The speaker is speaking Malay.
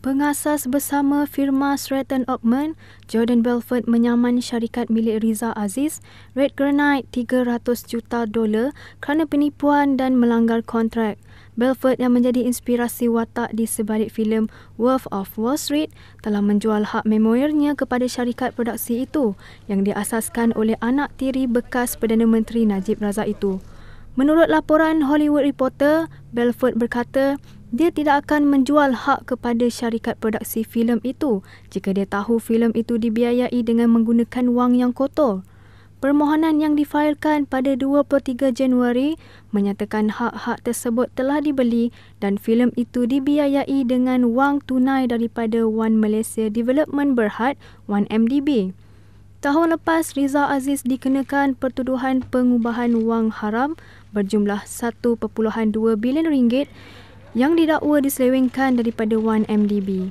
Pengasas bersama firma Stratton Oakman, Jordan Belfort menyaman syarikat milik Riza Aziz, Red Granite 300 juta dolar kerana penipuan dan melanggar kontrak. Belfort yang menjadi inspirasi watak di sebalik filem Wolf of Wall Street telah menjual hak memoirnya kepada syarikat produksi itu yang diasaskan oleh anak tiri bekas Perdana Menteri Najib Razak itu. Menurut laporan Hollywood Reporter, Belfort berkata, dia tidak akan menjual hak kepada syarikat produksi filem itu jika dia tahu filem itu dibiayai dengan menggunakan wang yang kotor. Permohonan yang difailkan pada 23 Januari menyatakan hak-hak tersebut telah dibeli dan filem itu dibiayai dengan wang tunai daripada One Malaysia Development Berhad, 1MDB. Tahun lepas, Riza Aziz dikenakan pertuduhan pengubahan wang haram berjumlah 1.2 bilion ringgit yang didakwa diselewengkan daripada 1MDB.